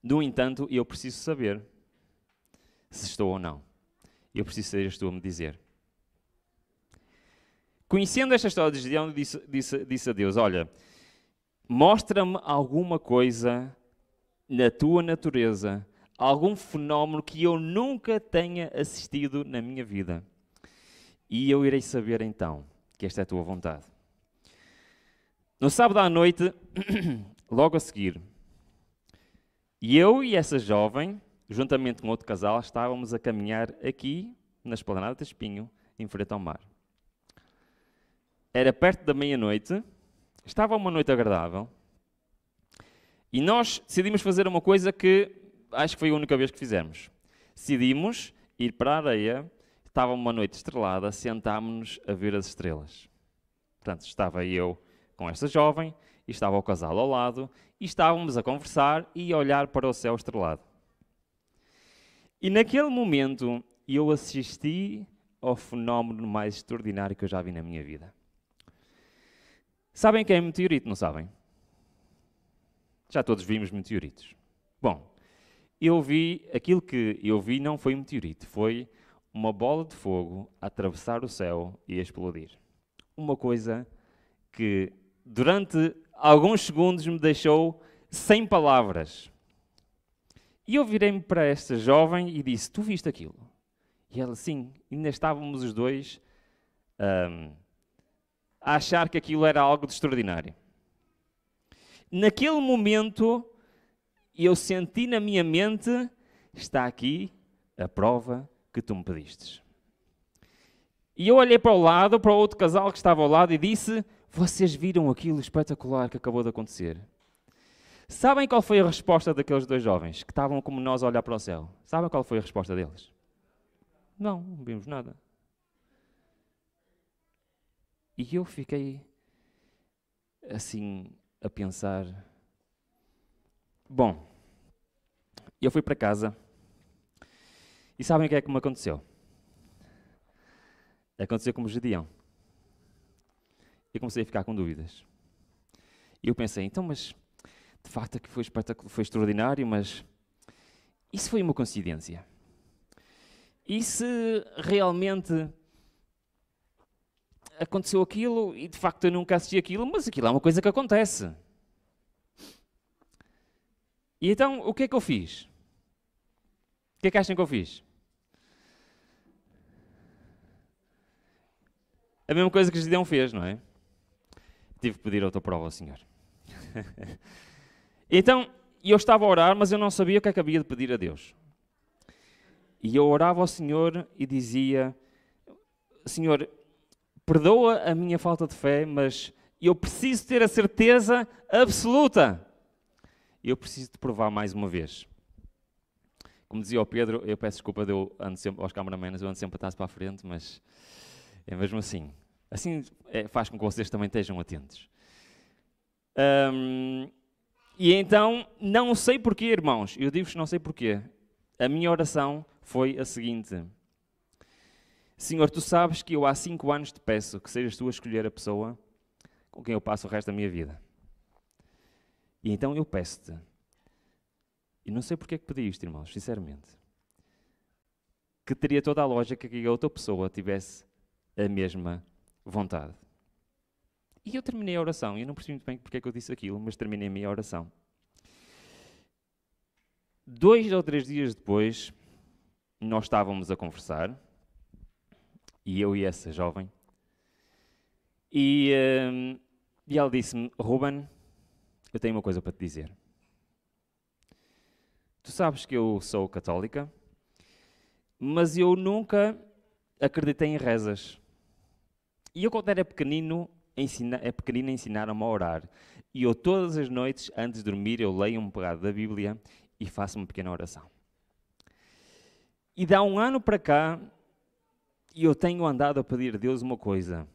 Speaker 1: No entanto, eu preciso saber se estou ou não. Eu preciso saber se estou a me dizer. Conhecendo esta história de Gideão, disse, disse, disse a Deus: Olha, mostra-me alguma coisa na tua natureza, algum fenómeno que eu nunca tenha assistido na minha vida e eu irei saber então que esta é a tua vontade. No sábado à noite, [clears throat] logo a seguir, e eu e essa jovem, juntamente com outro casal, estávamos a caminhar aqui na esplanada de Espinho, em frente ao mar. Era perto da meia-noite, estava uma noite agradável, e nós decidimos fazer uma coisa que acho que foi a única vez que fizemos. Decidimos ir para a areia estava uma noite estrelada, sentámos-nos a ver as estrelas. Portanto, estava eu com esta jovem, e estava o casal ao lado, e estávamos a conversar e a olhar para o céu estrelado. E naquele momento eu assisti ao fenómeno mais extraordinário que eu já vi na minha vida. Sabem que é meteorito, não sabem? Já todos vimos meteoritos. Bom, eu vi, aquilo que eu vi não foi um meteorito, foi uma bola de fogo atravessar o céu e explodir. Uma coisa que durante alguns segundos me deixou sem palavras. E eu virei-me para esta jovem e disse: Tu viste aquilo? E ela, sim, ainda estávamos os dois um, a achar que aquilo era algo de extraordinário. Naquele momento, eu senti na minha mente: está aqui a prova que tu me pedistes. E eu olhei para o lado, para o outro casal que estava ao lado e disse: Vocês viram aquilo espetacular que acabou de acontecer? Sabem qual foi a resposta daqueles dois jovens que estavam como nós a olhar para o céu? Sabem qual foi a resposta deles? Não, não vimos nada. E eu fiquei assim a pensar. Bom, eu fui para casa e sabem o que é que me aconteceu? Aconteceu como Gedeão. Eu comecei a ficar com dúvidas. E eu pensei, então, mas de facto que foi espetacular, foi extraordinário, mas isso foi uma coincidência. E se realmente aconteceu aquilo e de facto eu nunca assisti aquilo, mas aquilo é uma coisa que acontece. E então, o que é que eu fiz? O que é que acham que eu fiz? A mesma coisa que Gideão fez, não é? Tive que pedir outra prova ao Senhor. [laughs] então, eu estava a orar, mas eu não sabia o que é que havia de pedir a Deus. E eu orava ao Senhor e dizia: Senhor, perdoa a minha falta de fé, mas eu preciso ter a certeza absoluta. Eu preciso te provar mais uma vez. Como dizia o Pedro, eu peço desculpa, eu ando sempre, aos cameramanos, eu ando sempre a para a frente, mas é mesmo assim. Assim é, faz com que vocês também estejam atentos. Um, e então, não sei porquê, irmãos, eu digo-vos não sei porquê. A minha oração foi a seguinte: Senhor, tu sabes que eu há cinco anos te peço que sejas tu a escolher a pessoa com quem eu passo o resto da minha vida. E então eu peço-te. E não sei porque é que pedi isto, irmãos, sinceramente. Que teria toda a lógica que a outra pessoa tivesse a mesma vontade. E eu terminei a oração, eu não percebi muito bem porque é que eu disse aquilo, mas terminei a minha oração. Dois ou três dias depois, nós estávamos a conversar, e eu e essa jovem, e, um, e ela disse-me: Ruben, eu tenho uma coisa para te dizer. Tu sabes que eu sou católica, mas eu nunca acreditei em rezas. E eu, quando era pequenino, ensina, é pequenina ensinaram-me a orar. E eu, todas as noites, antes de dormir, eu leio um pegado da Bíblia e faço uma pequena oração. E dá um ano para cá, e eu tenho andado a pedir a Deus uma coisa.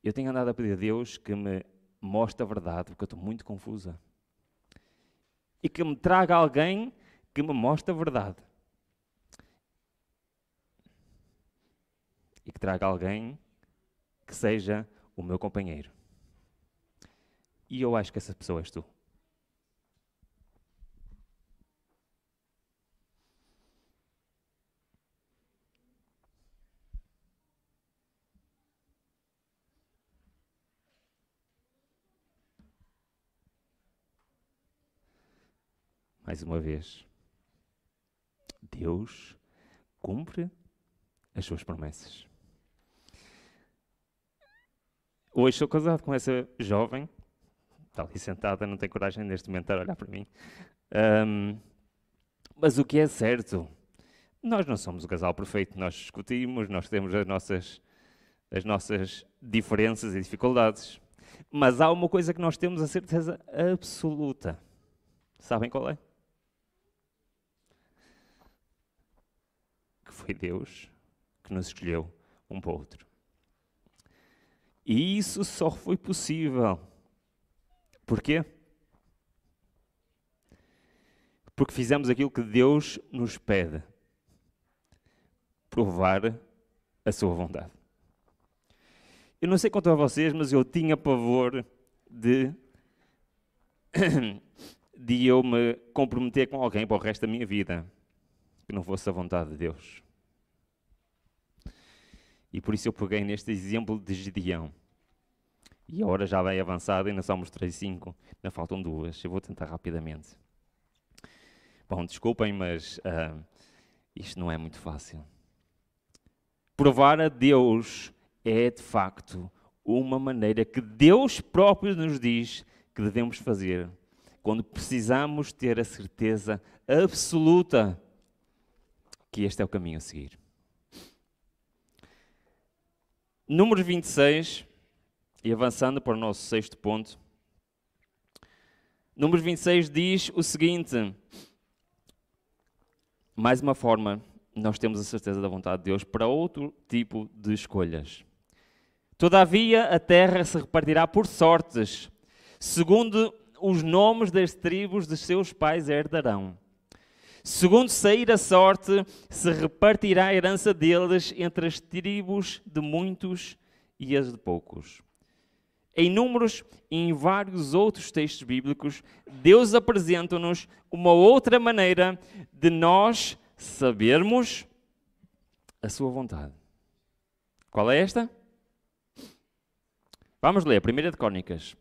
Speaker 1: Eu tenho andado a pedir a Deus que me mostre a verdade, porque eu estou muito confusa. E que me traga alguém que me mostre a verdade. e que traga alguém que seja o meu companheiro. E eu acho que essa pessoa és tu. Mais uma vez, Deus cumpre as suas promessas. Hoje sou casado com essa jovem, está ali sentada, não tem coragem neste momento de olhar para mim. Um, mas o que é certo, nós não somos o casal perfeito, nós discutimos, nós temos as nossas, as nossas diferenças e dificuldades. Mas há uma coisa que nós temos a certeza absoluta. Sabem qual é? Que foi Deus que nos escolheu um para o outro. E isso só foi possível. Por quê? Porque fizemos aquilo que Deus nos pede: provar a Sua vontade. Eu não sei quanto a vocês, mas eu tinha pavor de, [coughs] de eu me comprometer com alguém para o resto da minha vida que não fosse a vontade de Deus. E por isso eu peguei neste exemplo de Gideão. E a hora já vai avançada, ainda só mostrei cinco, ainda faltam duas. Eu vou tentar rapidamente. Bom, desculpem, mas uh, isto não é muito fácil. Provar a Deus é, de facto, uma maneira que Deus próprio nos diz que devemos fazer quando precisamos ter a certeza absoluta que este é o caminho a seguir. Número 26, e avançando para o nosso sexto ponto. Número 26 diz o seguinte: mais uma forma, nós temos a certeza da vontade de Deus para outro tipo de escolhas. Todavia, a terra se repartirá por sortes, segundo os nomes das tribos de seus pais herdarão. Segundo sair a sorte, se repartirá a herança deles entre as tribos de muitos e as de poucos. Em Números e em vários outros textos bíblicos, Deus apresenta-nos uma outra maneira de nós sabermos a sua vontade. Qual é esta? Vamos ler, 1 de Crónicas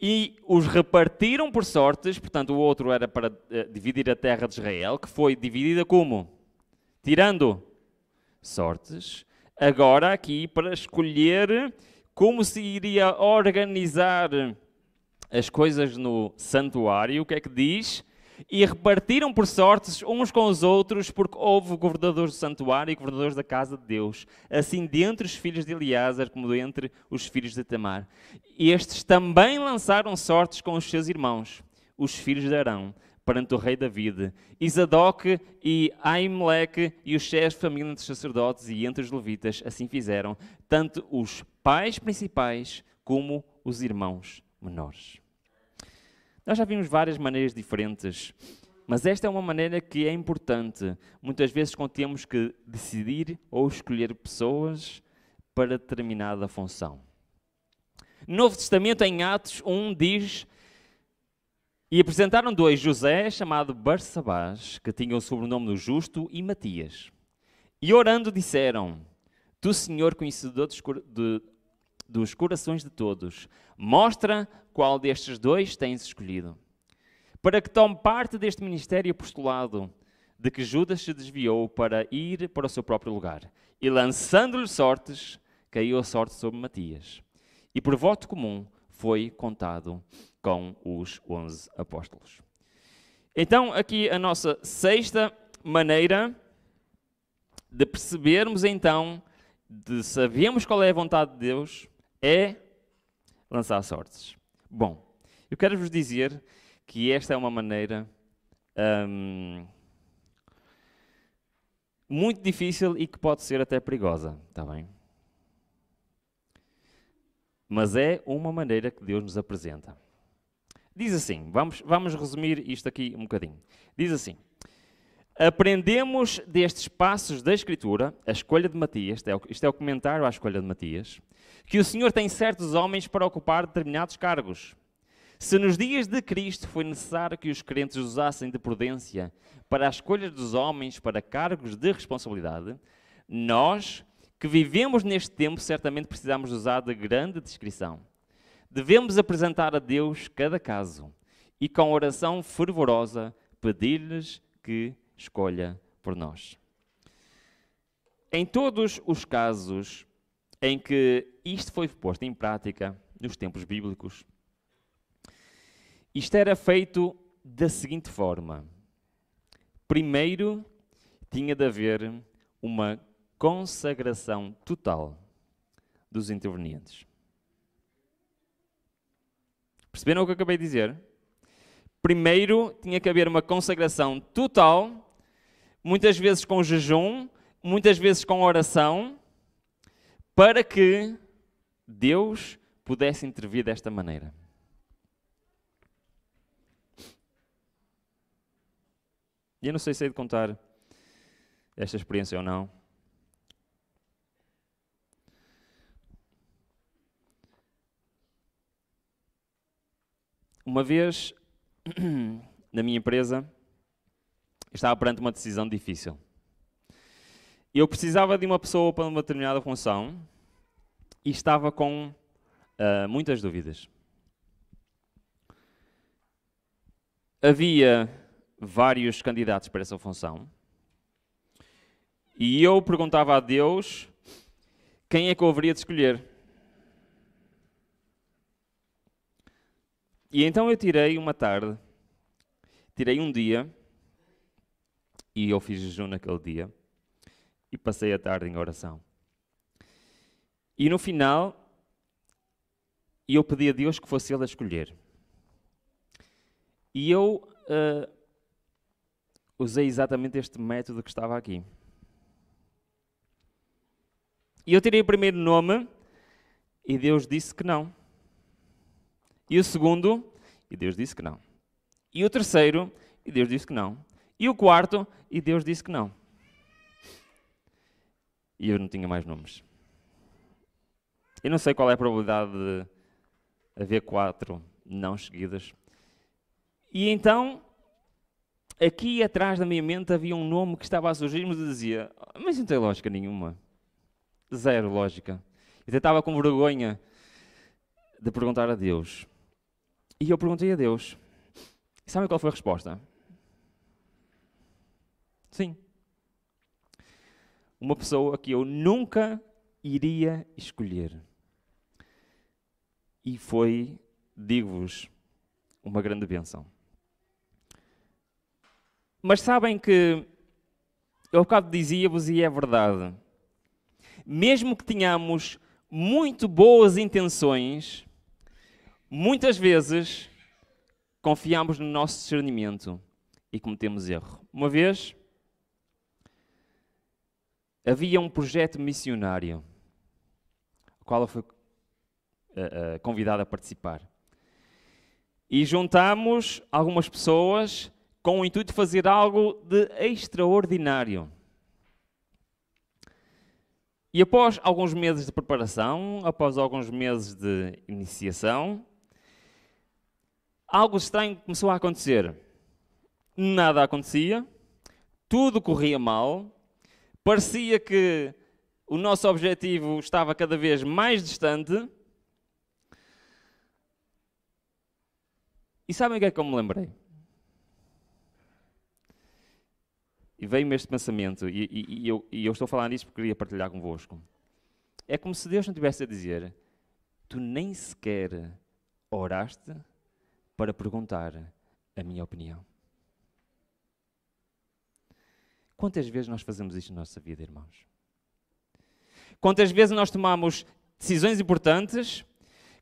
Speaker 1: e os repartiram por sortes, portanto, o outro era para eh, dividir a terra de Israel, que foi dividida como? Tirando sortes. Agora, aqui, para escolher como se iria organizar as coisas no santuário, o que é que diz? e repartiram por sortes uns com os outros, porque houve governadores do santuário e governadores da casa de Deus, assim dentre os filhos de Eleazar como dentre os filhos de Tamar. Estes também lançaram sortes com os seus irmãos, os filhos de Arão, perante o rei David, Isadoc e Aimeleque e os chefes de família entre os sacerdotes e entre os levitas, assim fizeram, tanto os pais principais como os irmãos menores. Nós já vimos várias maneiras diferentes, mas esta é uma maneira que é importante. Muitas vezes quando temos que decidir ou escolher pessoas para determinada função. No Novo Testamento, em Atos 1, diz e apresentaram dois, José, chamado Barsabás, que tinha o sobrenome do Justo, e Matias. E orando disseram, Tu, Senhor, conhecedor dos, dos corações de todos, mostra qual destes dois tens escolhido? Para que tome parte deste ministério postulado de que Judas se desviou para ir para o seu próprio lugar. E lançando-lhe sortes, caiu a sorte sobre Matias. E por voto comum foi contado com os onze apóstolos. Então, aqui a nossa sexta maneira de percebermos, então, de sabermos qual é a vontade de Deus, é lançar sortes. Bom, eu quero vos dizer que esta é uma maneira hum, muito difícil e que pode ser até perigosa, está bem? Mas é uma maneira que Deus nos apresenta. Diz assim, vamos, vamos resumir isto aqui um bocadinho. Diz assim: Aprendemos destes passos da Escritura, a escolha de Matias, é isto é o comentário à escolha de Matias, que o Senhor tem certos homens para ocupar determinados cargos. Se nos dias de Cristo foi necessário que os crentes usassem de prudência para a escolha dos homens para cargos de responsabilidade, nós, que vivemos neste tempo, certamente precisamos usar de grande discrição. Devemos apresentar a Deus cada caso e, com oração fervorosa, pedir-lhes que escolha por nós. Em todos os casos em que isto foi posto em prática nos tempos bíblicos, isto era feito da seguinte forma: primeiro tinha de haver uma consagração total dos intervenientes. Perceberam o que eu acabei de dizer? Primeiro tinha que haver uma consagração total muitas vezes com jejum, muitas vezes com oração, para que Deus pudesse intervir desta maneira. E eu não sei se hei de contar esta experiência ou não. Uma vez, [clears throat] na minha empresa, estava perante uma decisão difícil. Eu precisava de uma pessoa para uma determinada função e estava com uh, muitas dúvidas. Havia vários candidatos para essa função e eu perguntava a Deus quem é que eu haveria de escolher. E então eu tirei uma tarde, tirei um dia e eu fiz jejum naquele dia e passei a tarde em oração. E no final, eu pedi a Deus que fosse Ele a escolher. E eu uh, usei exatamente este método que estava aqui. E eu tirei o primeiro nome e Deus disse que não. E o segundo, e Deus disse que não. E o terceiro, e Deus disse que não. E o quarto, e Deus disse que não. E eu não tinha mais nomes. Eu não sei qual é a probabilidade de haver quatro não seguidas. E então, aqui atrás da minha mente havia um nome que estava a surgir, me dizia: Mas não tem lógica nenhuma. Zero lógica. Eu estava com vergonha de perguntar a Deus. E eu perguntei a Deus. E sabe qual foi a resposta? Sim. Uma pessoa que eu nunca iria escolher. E foi, digo-vos, uma grande bênção. Mas sabem que eu acabo bocado dizia-vos, e é verdade, mesmo que tenhamos muito boas intenções, muitas vezes confiamos no nosso discernimento e cometemos erro. Uma vez, havia um projeto missionário, ao qual eu fui uh, uh, convidado a participar. E juntámos algumas pessoas com o intuito de fazer algo de extraordinário. E após alguns meses de preparação, após alguns meses de iniciação, algo estranho começou a acontecer. Nada acontecia, tudo corria mal, parecia que o nosso objetivo estava cada vez mais distante. E sabem o que é que eu me lembrei? E veio-me este pensamento, e, e, e, eu, e, eu, estou a falar nisto porque queria partilhar convosco. É como se Deus não tivesse a dizer: Tu nem sequer oraste para perguntar a minha opinião. Quantas vezes nós fazemos isto na nossa vida, irmãos? Quantas vezes nós tomamos decisões importantes?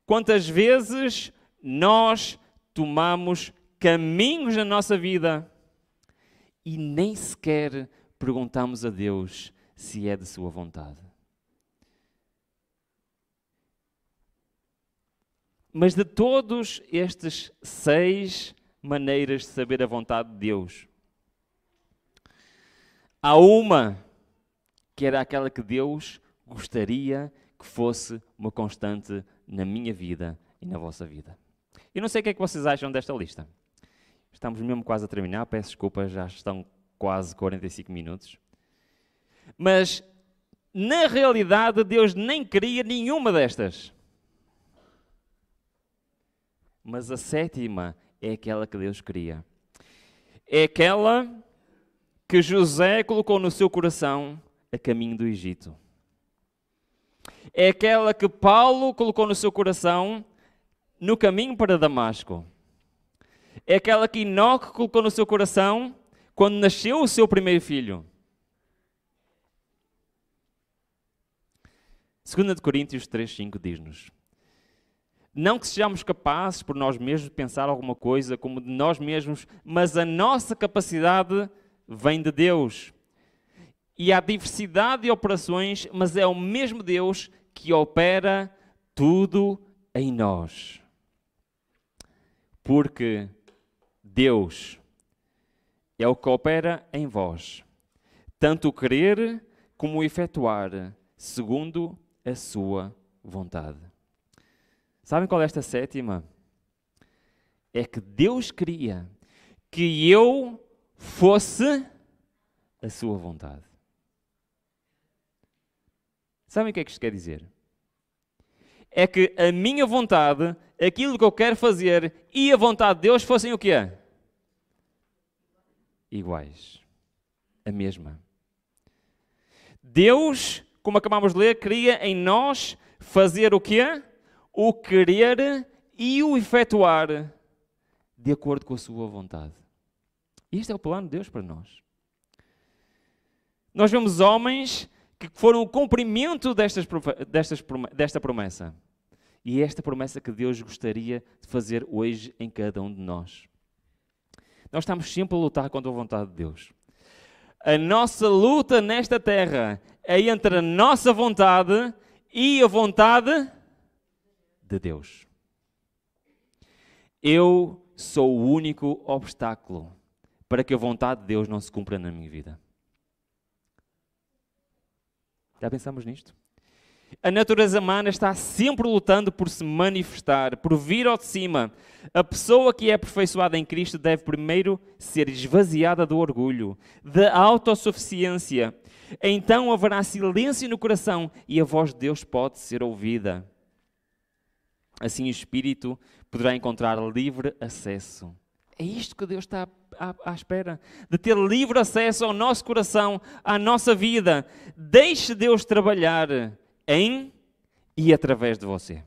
Speaker 1: Quantas vezes nós tomamos caminhos na nossa vida e nem sequer perguntamos a Deus se é de Sua vontade? Mas de todos estes seis maneiras de saber a vontade de Deus, Há uma que era aquela que Deus gostaria que fosse uma constante na minha vida e na vossa vida. Eu não sei o que é que vocês acham desta lista. Estamos mesmo quase a terminar, peço desculpa, já estão quase 45 minutos. Mas, na realidade, Deus nem queria nenhuma destas. Mas a sétima é aquela que Deus queria. É aquela que José colocou no seu coração a caminho do Egito. É aquela que Paulo colocou no seu coração no caminho para Damasco. É aquela que Enoque colocou no seu coração quando nasceu o seu primeiro filho. 2 Coríntios 3,5 diz-nos: Não que sejamos capazes por nós mesmos de pensar alguma coisa como de nós mesmos, mas a nossa capacidade de vem de Deus. E há diversidade de operações, mas é o mesmo Deus que opera tudo em nós. Porque Deus é o que opera em vós, tanto o querer como o efetuar, segundo a sua vontade. Sabem qual é esta sétima? É que Deus queria que eu fosse a sua vontade. Sabem o que é que isto quer dizer? É que a minha vontade, aquilo que eu quero fazer e a vontade de Deus fossem o que é? Iguais. A mesma. Deus, como acabámos de ler, queria em nós fazer o que é? O querer e o efetuar de acordo com a sua vontade. E este é o plano de Deus para nós. Nós vemos homens que foram o cumprimento destas, destas, desta promessa. E é esta promessa que Deus gostaria de fazer hoje em cada um de nós. Nós estamos sempre a lutar contra a vontade de Deus. A nossa luta nesta terra é entre a nossa vontade e a vontade de Deus. Eu sou o único obstáculo para que a vontade de Deus não se cumpra na minha vida. Já pensamos nisto? A natureza humana está sempre lutando por se manifestar, por vir ao de cima. A pessoa que é aperfeiçoada em Cristo deve primeiro ser esvaziada do orgulho, da autossuficiência. Então haverá silêncio no coração e a voz de Deus pode ser ouvida. Assim o Espírito poderá encontrar livre acesso é isto que Deus está à, à, espera: de ter livre acesso ao nosso coração, à nossa vida. Deixe Deus trabalhar em e através de você.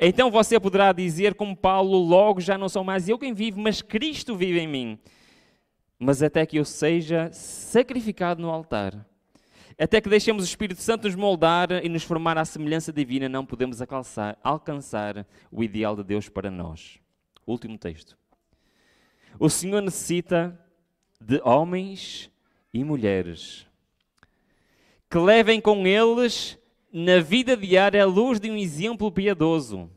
Speaker 1: Então você poderá dizer, como Paulo, logo já não sou mais eu quem vivo, mas Cristo vive em mim. Mas até que eu seja sacrificado no altar, até que deixemos o Espírito Santo nos moldar e nos formar à semelhança divina, não podemos alcançar, alcançar o ideal de Deus para nós. Último texto. O Senhor necessita de homens e mulheres que levem com eles na vida diária a luz de um exemplo piedoso.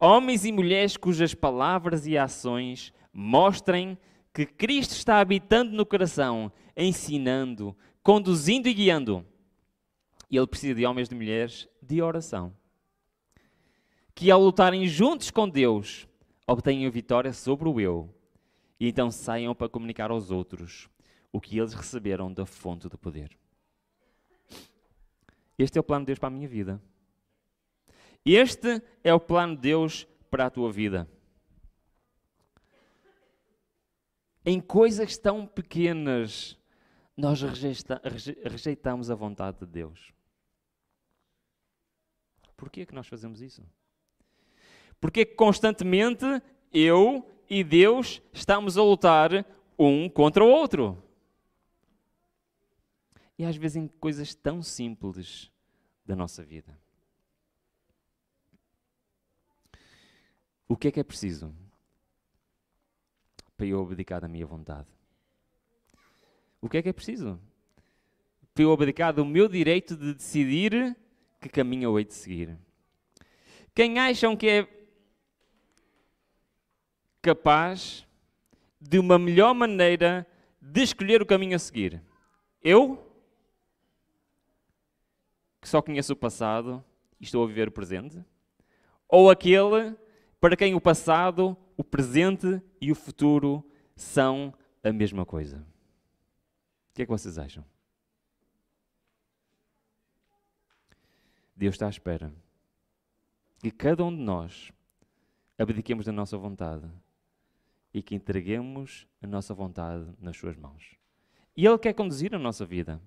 Speaker 1: Homens e mulheres cujas palavras e ações mostrem que Cristo está habitando no coração, ensinando, conduzindo e guiando. E Ele precisa de homens e de mulheres de oração, que ao lutarem juntos com Deus, obtenham vitória sobre o eu e então saiam para comunicar aos outros o que eles receberam da fonte do poder. Este é o plano de Deus para a minha vida. Este é o plano de Deus para a tua vida. Em coisas tão pequenas, nós rejeita, rejeitamos a vontade de Deus. Porquê é que nós fazemos isso? Porque constantemente eu e Deus estamos a lutar um contra o outro. E às vezes em coisas tão simples da nossa vida. O que é que é preciso para eu abdicar da minha vontade? O que é que é preciso? Para eu abdicar do meu direito de decidir que caminho eu hei de seguir. Quem acham que é capaz de uma melhor maneira de escolher o caminho a seguir. Eu, que só conheço o passado e estou a viver o presente, ou aquele para quem o passado, o presente e o futuro são a mesma coisa. O que é que vocês acham? Deus está à espera que cada um de nós abdiquemos da nossa vontade e que entreguemos a nossa vontade nas Suas mãos. E Ele quer conduzir a nossa vida.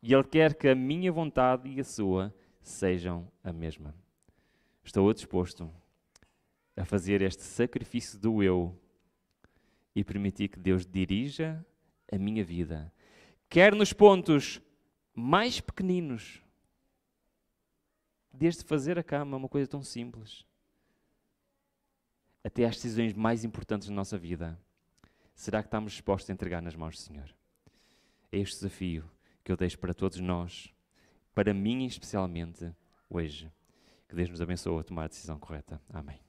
Speaker 1: E Ele quer que a minha vontade e a sua sejam a mesma. Estou disposto a fazer este sacrifício do eu e permitir que Deus dirija a minha vida, quer nos pontos mais pequeninos, desde fazer a cama, uma coisa tão simples até às decisões mais importantes da nossa vida, será que estamos dispostos a entregar nas mãos do Senhor? É este desafio que eu deixo para todos nós, para mim especialmente, hoje. Que Deus nos abençoe a tomar a decisão correta. Amém.